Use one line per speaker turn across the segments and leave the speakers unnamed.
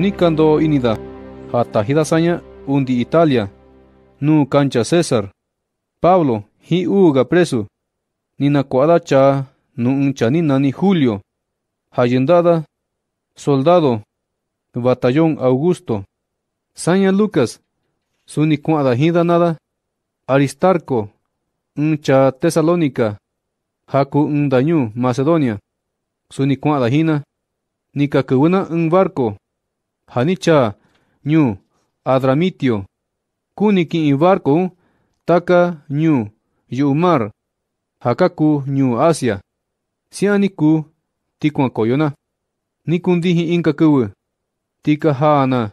Nicando inida hata hidasaña undi Italia nu cancha César Pablo hi uga preso nina cha, nu unchanina ni Julio hayendada soldado batallón Augusto saña Lucas suni hida nada Aristarco uncha Tesalónica haku undañu Macedonia suni kuada hina nika un barco hanicha ñu adramitio kuniki inbarku taka ñu yumar hakaku ñu asia sianiku tikwa koyona nikundihi inka Tikahana,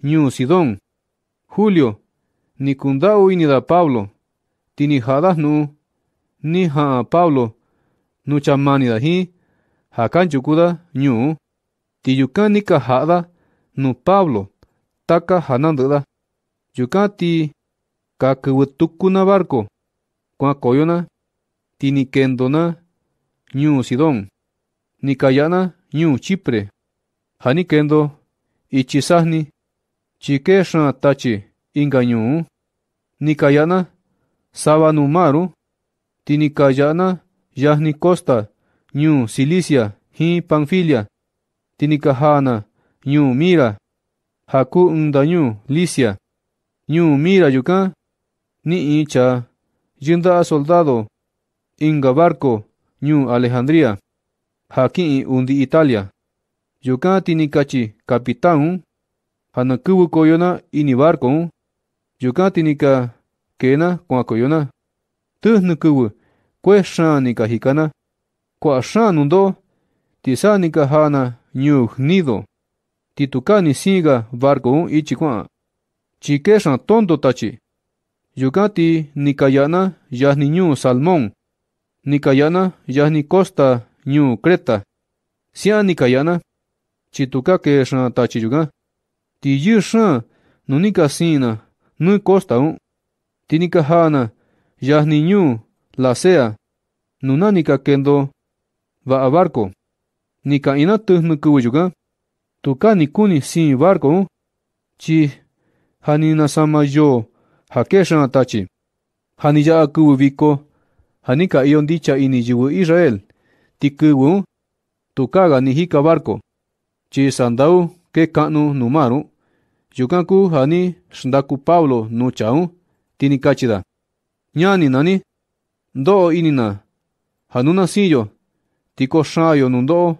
tika julio nikundau inida pablo hada nu ni ha pablo da hi hakanchukuda ñu hada nu Pablo taka hanandela Yukati ti barco koyona tinikendona ñu Sidon. nikayana ñu Chipre hanikendo ichisahni chike tachi inga ñu nikayana sabanumaru tinikayana yahni costa ñu Silicia hi Panfilia tinikahana ñu mira, haku ndañu, licia, ñu mira yuka, ni incha, yinda soldado, inga barco, ñu Alejandría, haki undi Italia, yuka tinikachi, capitán, hanakubu koyona, ini barco, yuka tinika, kena, kuakoyona, tuznukubu, kueshanika hikana, kuashanundo, tisanika hana, nido. Titukani ni singa vargo ichi kwa. Chike tondo tachi. Yukati nikayana yahni ñu salmón. Nikayana yahni costa ñu creta. Sia nikayana. Chituka ke tachi yuka. Ti yu san nunika sina nu costa un. Ti hana yahni ñu la sea. Nunanika kendo va a barco. Nikaina tuhnu tukani kuni sin barco chi hanina sama yo hakeshan atachi h a n i j a akubu viko hanika ion dicha ini yiwu Israel tikubu tukaga nihika barco chi sandau ke kanu numaru yukanku hani shndaku Pablo nuchau tini kachida ñani nani ndo inina hanuna siyo tiko shayo nundo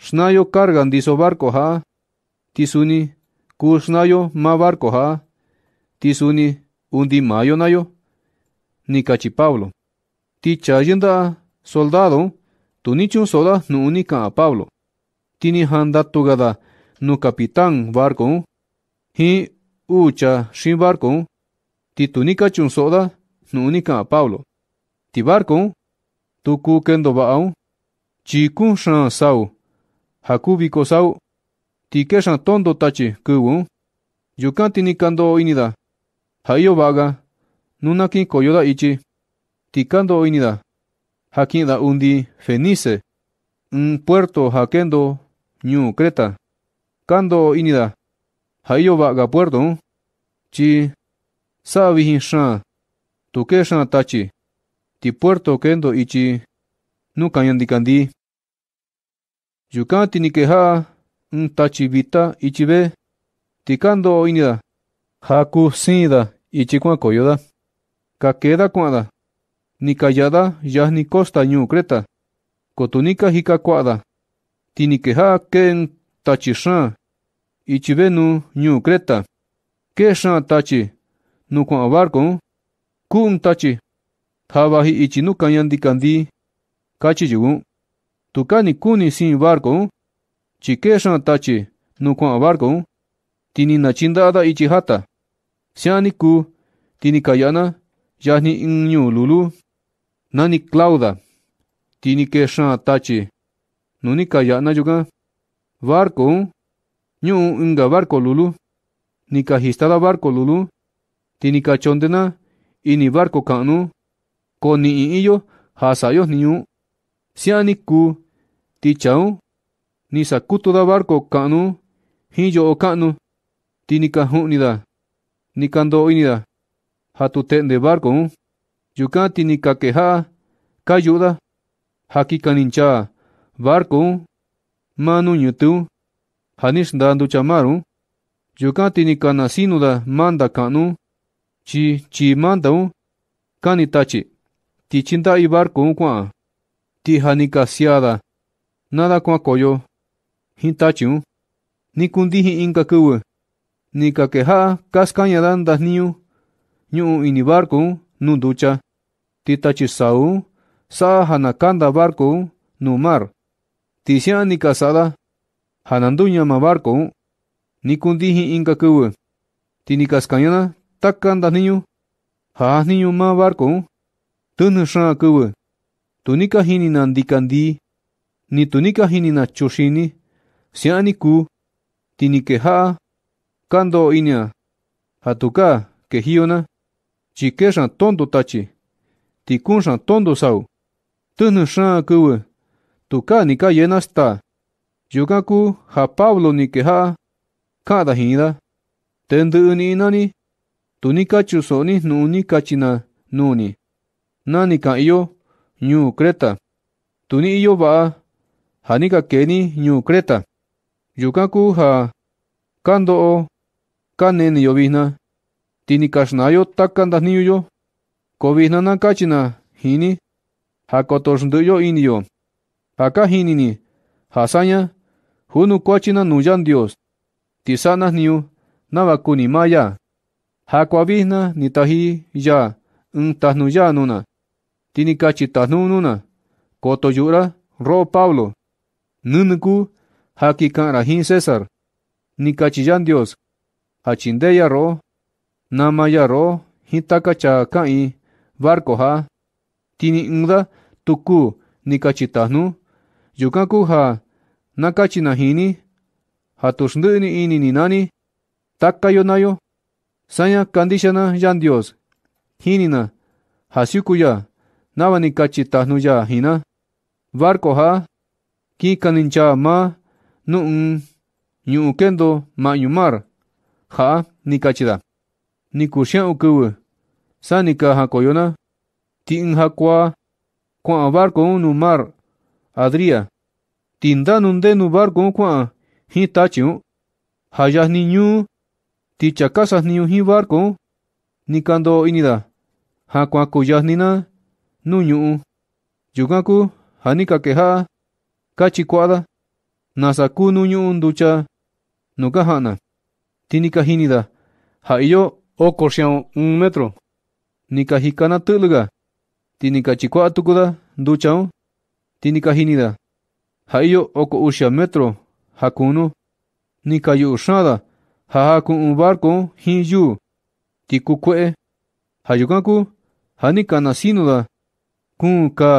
Shnayo cargan diso barco ha. Tisuni, kushnayo ma barco ha. Tisuni, undi mayo nayo. Paulo. Pablo. yenda soldado, tunichun soda nu unica a Pablo. Tini handa tugada nu capitán barco. Hi ucha sin barco. Titunica chun soda nu unica a Pablo. Ti barco, tu kendo baau. Chikun shan Hakubi kosau, tikeshan tondo tachi kugun, ni kando inida, hayo vaga, nunakin koyoda ichi, tikando inida, hakinda undi fenise, un puerto hakendo ñu creta, kando inida, hayo vaga puerto, chi, sabihin shan, tachi, ti puerto kendo ichi, di kandi, Yukan Tinikeha n tachivita ichibe tikando inida. Haku sinida ichikuan koyoda. Kakeda kuada. Nikayada ni costa kreta. Kotunika hika kuada. ken tachishan. Ichibe nu ke shan tachi. Nukuan Kum Kum tachi. y ichinu kanyandi kandi. Kachi yugun. tukani kuni sin barco, chiqueshan tachi, kwa barco, tini nachindada ichi hata, siani ku, tini kayana, yani inyu lulu, nani clauda, tini keshan tachi, nuni kayana yuga, barco, nyu inga barco lulu, nika histada barco lulu, tini kachondena, ini barco kanu, koni iyo, hasayo niyu sianiku ti chau ni sakuto da barco kanu hiyo okanu ti nikahunida nikando oinida hatu tende barco yukan ti nikakeha kayuda haki kanincha barco manu yutu hanish dandu chamaru yukan ti nikanasinuda manda kanu chi chi manda un kani tachi ti chinda i barco un kwa tijanicasiada nada hintachiu nikundi nikundíhi inka kýgue nikakehá'a kaskáñada ndajniñu ñu ini barcu'u nu ducha titachi sau sa hanakanda barku nu mar tisi'a nikasada barku nikundi nikundíhi inka kýgue takanda niu ha niu ma barku tɨjnɨ xa'an kuwe t u n i k a j i n i n a n d i k a n d í ni t u n i k a j i n i nachoxini, s i a n i k u t i n i k e j a a cando i n i a j a t u k a k e j i o n a c h i k u e x a n tondo tachi, t i k u n x a n tondo sau, t u n u x a n k u w e t u k a n i k a yenasta, y u k a k u ja Pablo n i k e j a a cada jinda, i t e n d u n i inani, t u n i k a chusoni nuni k a c h i n a nuni, n a n i k a iyo, ñu creta. Tuni iyo ba hanika keni ñu creta. Yukaku ha kando o kanen yovina. Tini kashnayo takanda niyo. Kovina na kachina hini. Hakotoshduyo inyo. Haka hinini. Hasaña hunu kochina nuyan dios. Tisana niu navakuni maya. Hakuavina nitahi ya. Un tahnuyana. tini kachi kachita nuna koto yura ro Pablo nunuku haki kara hin cesar ni yan Dios ya ro ya ro kacha kai barco ha tini ngda tuku ni yuka yukaku ha nahini hatusndini ini ni nani ninani nayo saya kandishana yan Dios hinina hasyukuya nawani kachi ya hina barco ha ki kanincha ma nu'un kendo ma yumar ha ni kachida ni kushen ukuwu sa ni ka ha koyona tin ha kwa kwa barco unu mar adria tinda nunde nu barco kwa hi tachiu ya ni ñu tichakasas ni hi barco ni kando inida ha kwa kuyas ni na nuñu Yuganku Hanika keha janikake ja'a kachi ku'ada nasa tinika hinida ja'iyo oko un metro nika jikana tuluga tinika chikua'a duchao, tinika hinida ja'iyo oko metro hakuno nika yu'u xa'ada ha Hanika barco'un tiku ha kun ka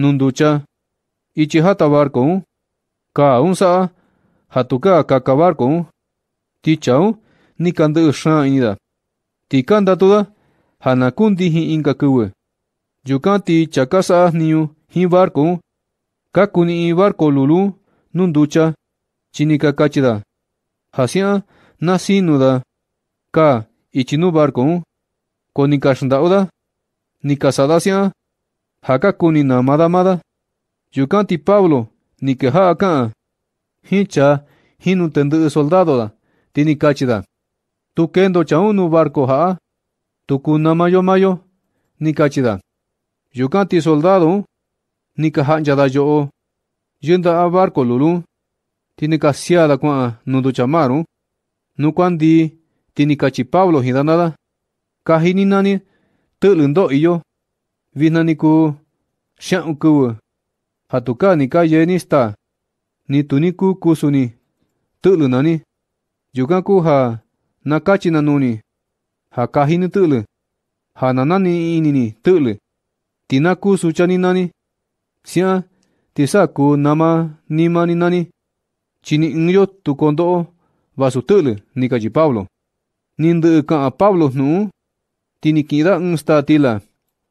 nunducha ichi hata barko ka unsa hatuka kaka barko ti chau ni kandu sha inida ti kanda toda hanakundi hi inka kuwe yukanti chakasa niu hi barko kakuni i barko lulu nunducha chinika kachida hasia nasinuda ka ichinu barko konikashndauda nikasadasia haka na mada yukanti Pablo ni queja acá hincha hinu soldado da tini kachida tu kendo chaunu barco ha tu kunamayo mayo ni cachida. yukanti soldado ni ya da yo yenda a barco lulu tini kasiada kwa chamaru nu kwandi tini cachi Pablo hidanada kahini nani tulundo yo. vihna niku sya'ukuwa hatuka nika yeni sta ni tuniku kusuni tu'lu nani juga ku ha nakachi nanuni ha kahini tu'lu ha nanani inini tu'lu tinaku suchani nani sia ku nama nimani nani chini ingyo tukondo'o vasu tu'lu nikachi Pablo nindu a Pablo nu tini kira ng sta tila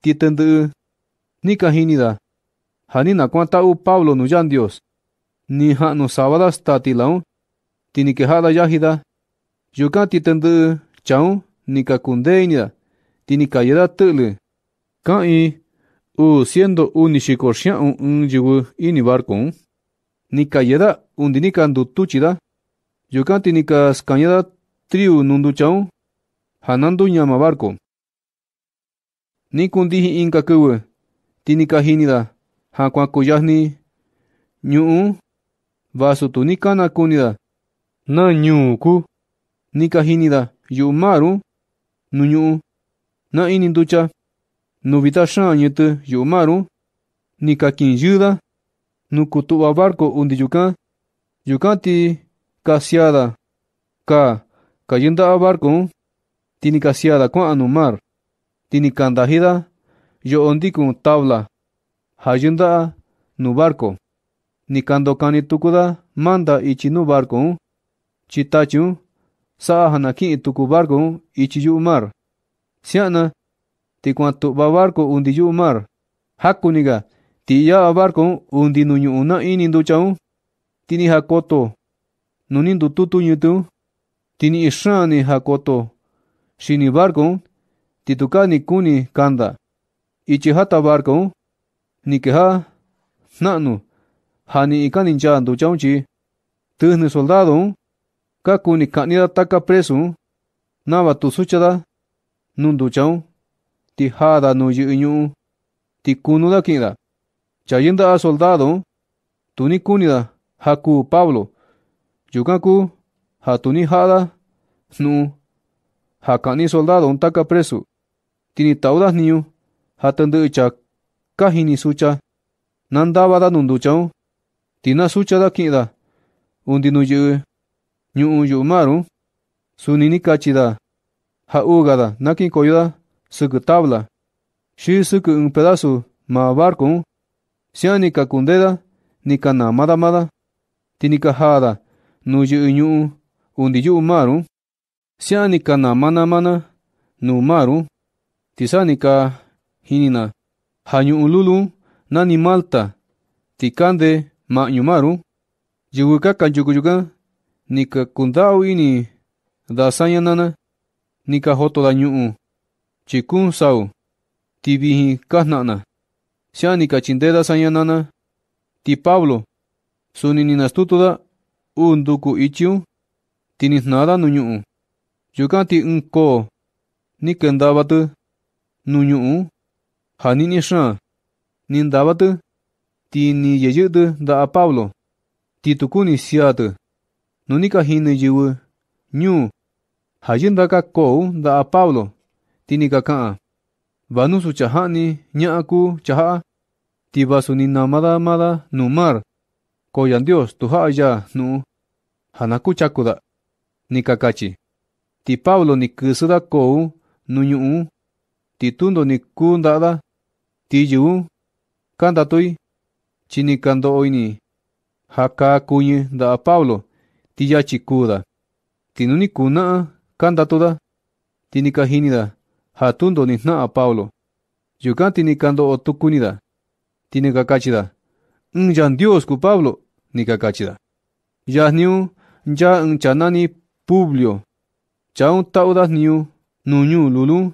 kitend'ä Hanina Kwanta u Pablo Dios, ni ha'nusávada statilão Yahida, yáhida yukã ni chão tini tele tule, ka'ĩ u siendo unichico xia'un ɨ́ɨ́n ni inibarco'u yeda undinika ndutuchida yukã tinikascañeda triu triunundu hanandu nanduñama barco Nikundiji inka Tini tinikajinida, jakuakuyajni, ñu'u, vasutu nikana kunida, na kahinida. hinida, yu'maru, nu ñu'u, na ini nducha, yumaru Ni ñutu yu'maru, Nu nukutu'va barco undi Yuka yukan ti kasiada, ka, cayenda barco, Tini kasiada. Kwa anumar. tini yo tabla barco ni kando kani tukuda manda ichi barco chitachu sa hana ki tuku barco ichi yu mar sia'na ti ba barco undi yu mar hakuniga ti ya barco undi nu una ini nducha'u hakoto nu nindututu ñutu tini ishani hakoto shini barco Titukani ni kuni kanda ichiha Ni nikeha nanu hani ikanincha nduchaunchi tujni soldado ka kuni kanida taka preso nava tusuchada no tijada ti kunu da kida chayinda a soldado tuni kunida haku pablo yukaku hatuni nu hakani soldado Taka preso তিনি tawdah niyu hatandɨ'ɨ cha kajini sucha nandava da nundu cha'u tina sucha da ki'in da undi nuyɨ'ɨ ñu'u yu'umaru suni ni kachi da ja'uga da nakin koyo da sɨkɨ tabla xi sɨkɨ ɨn pedasu ma barcu'u sianika kundeda nika namadamada tinika jada nuyɨ'ɨ ñu'u undi yu'u maru sianika namanamana nuu maru tisanika hinina ululu nani malta tikande ma'ñumaru yiwika kanyukuyuka nika kundau ini dasanya nana nika da ñu'u chikun sau tibiji kajna'na nika chinde dasanya nana ti pablo suni ninastutuda u nduku ichiu nada nu ñu'u yuka ti ɨn nuñu'u ja ninixáa nindábati ti niyeyɨ'tɨ da Pablo ti tukúni siáatɨ nuníkahini yɨvɨ ñuu ja yɨ ntakako'u da Pablo ti nikaka'an vanusu chaha'ni ña'a ku chaha'a ti vasu ninamadamada nuu mar koyan Dios tuja'a ya nu'u ja naku chakuda nikakachi ti Pablo nikɨsɨda ko'u nu ñu'u Titundo tundo ni kunda kanda tui chini oini ni jaka da da Pablo ti chicuda chikuda ti kanda tuda ni ja tundo ni Pablo yukan ti Dios ku Pablo ni ya Publio chaun ta'uda niu nuñu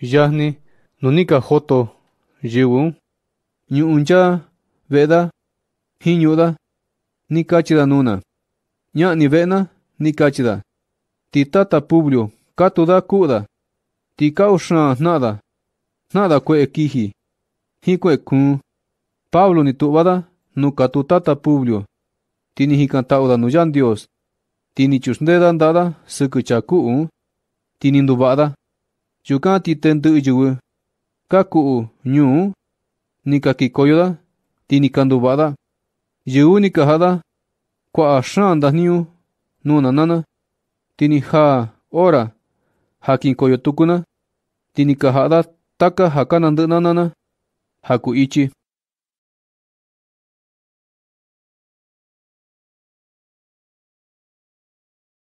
yajni nonika joto yegun ñu'uncha ve'da hiñuda ñu'da ni kachida nuna ni ve'na ni kachida tata publio katuda ku'da tika'u xan jna'da nada, kue'e kiji jin kue'e kun pablo nunca nuka tata publio tini hikan ta'uda nu yan dios tini chusndeda nda'da säkä chaku'u tini nduva'da Yuka titendiyuwe. Kaku bada, nikakikoyoda tinikanduvada. Yuu nikajada kuaa xan dajniu nuna nana. Tinija ora jakinkoyotukuna tinikajada taka jakanandɨ'ɨ nanana jaku ichi